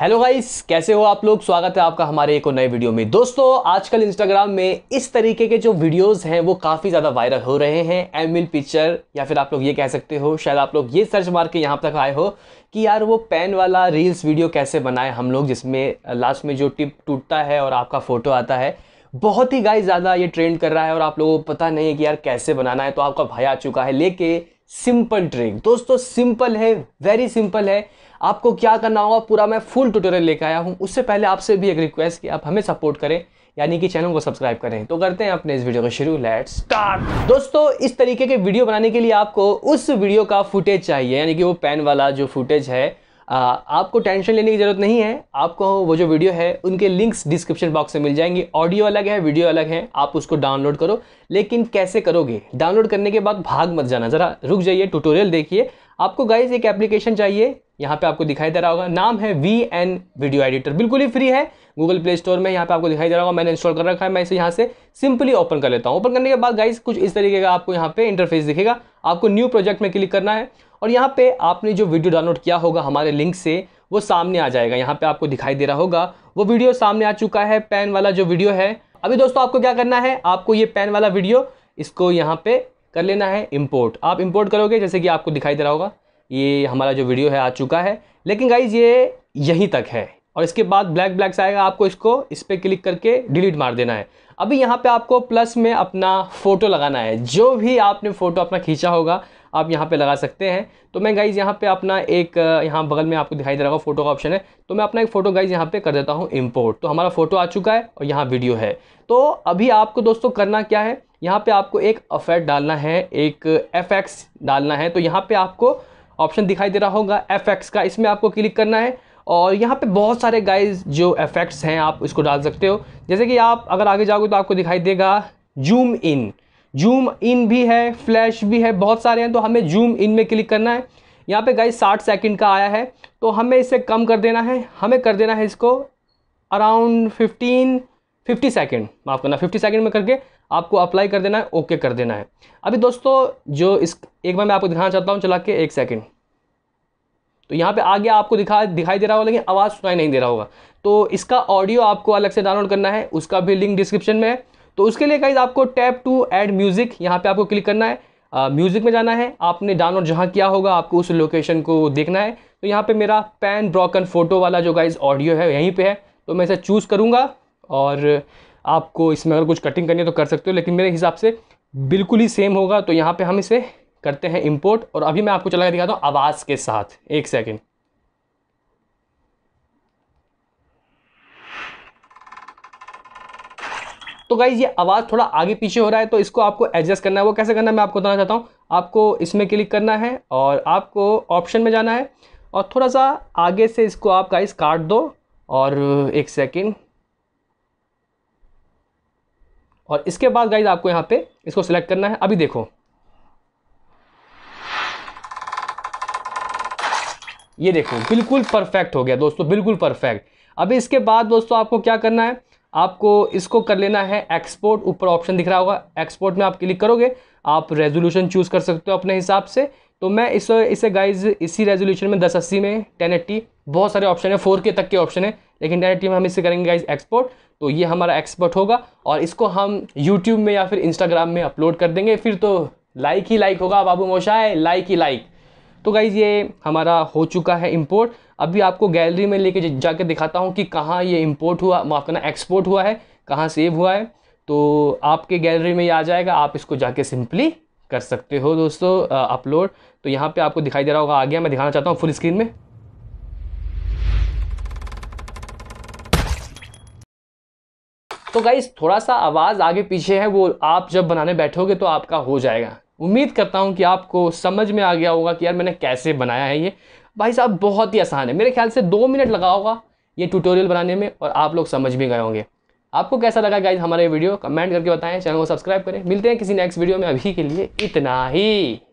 hello guys कैसे हो आप लोग स्वागत है आपका हमारे एक और नए वीडियो में दोस्तों आजकल इंस्टाग्राम में इस तरीके के जो वीडियोस हैं वो काफ़ी ज़्यादा वायरल हो रहे हैं एम एल पिक्चर या फिर आप लोग ये कह सकते हो शायद आप लोग ये सर्च मार के यहाँ तक आए हो कि यार वो पेन वाला रील्स वीडियो कैसे बनाए हम लोग जिसमें लास्ट में जो टिप टूटता है और आपका फ़ोटो आता है बहुत ही गाय ज़्यादा ये ट्रेंड कर रहा है और आप लोगों को पता नहीं है कि यार कैसे बनाना है तो आपका भाई आ चुका है लेके सिंपल ट्रिक दोस्तों सिंपल है वेरी सिंपल है आपको क्या करना होगा पूरा मैं फुल ट्यूटोरियल लेकर आया हूँ उससे पहले आपसे भी एक रिक्वेस्ट कि आप हमें सपोर्ट करें यानी कि चैनल को सब्सक्राइब करें तो करते हैं अपने इस वीडियो को शुरू लेट्स स्टार्ट दोस्तों इस तरीके के वीडियो बनाने के लिए आपको उस वीडियो का फुटेज चाहिए यानी कि वो पेन वाला जो फुटेज है आपको टेंशन लेने की ज़रूरत नहीं है आपको वो जो वीडियो है उनके लिंक्स डिस्क्रिप्शन बॉक्स में मिल जाएंगे ऑडियो अलग है वीडियो अलग है आप उसको डाउनलोड करो लेकिन कैसे करोगे डाउनलोड करने के बाद भाग मत जाना ज़रा रुक जाइए ट्यूटोरियल देखिए आपको गाइज एक एप्लीकेशन चाहिए यहाँ पे आपको दिखाई दे रहा होगा नाम है वी एन वीडियो एडिटर बिल्कुल ही फ्री है गूगल प्ले स्टोर में यहाँ पे आपको दिखाई दे रहा होगा मैंने इंस्टॉल कर रखा है मैं इसे यहाँ से सिंपली ओपन कर लेता हूँ ओपन करने के बाद गाइज कुछ इस तरीके का आपको यहाँ पे इंटरफेस दिखेगा आपको न्यू प्रोजेक्ट में क्लिक करना है और यहाँ पे आपने जो वीडियो डाउनलोड किया होगा हमारे लिंक से वो सामने आ जाएगा यहाँ पे आपको दिखाई दे रहा होगा वो वीडियो सामने आ चुका है पेन वाला जो वीडियो है अभी दोस्तों आपको क्या करना है आपको ये पेन वाला वीडियो इसको यहाँ पे कर लेना है इम्पोर्ट आप इम्पोर्ट करोगे जैसे कि आपको दिखाई दे रहा होगा ये हमारा जो वीडियो है आ चुका है लेकिन गाइज ये यहीं तक है और इसके बाद ब्लैक ब्लैक से आएगा आपको इसको इस पर क्लिक करके डिलीट मार देना है अभी यहाँ पे आपको प्लस में अपना फ़ोटो लगाना है जो भी आपने फ़ोटो अपना खींचा होगा आप यहाँ पे लगा सकते हैं तो मैं गाइज़ यहाँ पे अपना एक यहाँ बगल में आपको दिखाई दे रहा होगा फोटो का ऑप्शन है तो मैं अपना एक फ़ोटो गाइज़ यहाँ पे कर देता हूँ इम्पोर्ट तो हमारा फ़ोटो आ चुका है और यहाँ वीडियो है तो अभी आपको दोस्तों करना क्या है यहाँ पर आपको एक अफेट डालना है एक एफ डालना है तो यहाँ पर आपको ऑप्शन दिखाई दे रहा होगा एफ का इसमें आपको क्लिक करना है और यहाँ पे बहुत सारे गाइज जो इफ़ेक्ट्स हैं आप इसको डाल सकते हो जैसे कि आप अगर आगे जाओगे तो आपको दिखाई देगा जूम इन जूम इन भी है फ्लैश भी है बहुत सारे हैं तो हमें जूम इन में क्लिक करना है यहाँ पे गाइस 60 सेकंड का आया है तो हमें इसे कम कर देना है हमें कर देना है इसको अराउंड 15 50 सेकंड माफ़ करना 50 सेकंड में करके आपको अप्लाई कर देना है ओके कर देना है अभी दोस्तों जो इस एक बार मैं आपको दिखाना चाहता हूँ चला के एक सेकेंड तो यहाँ पे आगे आपको दिखा दिखाई दे रहा होगा लेकिन आवाज़ सुनाई नहीं दे रहा होगा तो इसका ऑडियो आपको अलग से डाउनलोड करना है उसका भी लिंक डिस्क्रिप्शन में है तो उसके लिए गाइज आपको टैप टू एड म्यूज़िक यहाँ पे आपको क्लिक करना है म्यूज़िक में जाना है आपने डाउनलोड जहाँ किया होगा आपको उस लोकेशन को देखना है तो यहाँ पे मेरा पैन ब्रोकन फ़ोटो वाला जो गाइज ऑडियो है यहीं पे है तो मैं इसे चूज़ करूँगा और आपको इसमें अगर कुछ कटिंग करनी है तो कर सकते हो लेकिन मेरे हिसाब से बिल्कुल ही सेम होगा तो यहाँ पर हम इसे करते हैं इम्पोर्ट और अभी मैं आपको चला दिखाता हूँ आवाज़ के साथ एक सेकेंड तो गाइज ये आवाज़ थोड़ा आगे पीछे हो रहा है तो इसको आपको एडजस्ट करना है वो कैसे करना है मैं आपको बताना चाहता हूँ आपको इसमें क्लिक करना है और आपको ऑप्शन में जाना है और थोड़ा सा आगे से इसको आप गाइज काट दो और एक सेकेंड और इसके बाद गाइज आपको यहाँ पे इसको सिलेक्ट करना है अभी देखो ये देखो बिल्कुल परफेक्ट हो गया दोस्तों बिल्कुल परफेक्ट अभी इसके बाद दोस्तों आपको क्या करना है आपको इसको कर लेना है एक्सपोर्ट ऊपर ऑप्शन दिख रहा होगा एक्सपोर्ट में आप क्लिक करोगे आप रेजोल्यूशन चूज़ कर सकते हो अपने हिसाब से तो मैं इस इसे गाइज इसी रेजोल्यूशन में दस अस्सी में टेन एट्टी बहुत सारे ऑप्शन है फोर के तक के ऑप्शन है लेकिन टेन एट्टी में हम इसे करेंगे गाइज एक्सपोर्ट तो ये हमारा एक्सपोर्ट होगा और इसको हम यूट्यूब में या फिर इंस्टाग्राम में अपलोड कर देंगे फिर तो लाइक ही लाइक होगा बाबू मोशाए लाइक ही लाइक तो गाइज़ ये हमारा हो चुका है इम्पोर्ट अभी आपको गैलरी में लेके जाके दिखाता हूँ कि कहाँ ये इम्पोर्ट हुआ माफ़ करना एक्सपोर्ट हुआ है कहाँ सेव हुआ है तो आपके गैलरी में ये आ जाएगा आप इसको जाके सिंपली कर सकते हो दोस्तों अपलोड तो यहाँ पे आपको दिखाई दे रहा होगा आ गया मैं दिखाना चाहता हूँ फुल स्क्रीन में तो गाइस थोड़ा सा आवाज़ आगे पीछे है वो आप जब बनाने बैठोगे तो आपका हो जाएगा उम्मीद करता हूँ कि आपको समझ में आ गया होगा कि यार मैंने कैसे बनाया है ये भाई साहब बहुत ही आसान है मेरे ख्याल से दो मिनट लगा होगा ये ट्यूटोरियल बनाने में और आप लोग समझ भी गए होंगे आपको कैसा लगा गाइज हमारे वीडियो कमेंट करके बताएं चैनल को सब्सक्राइब करें मिलते हैं किसी नेक्स्ट वीडियो में अभी के लिए इतना ही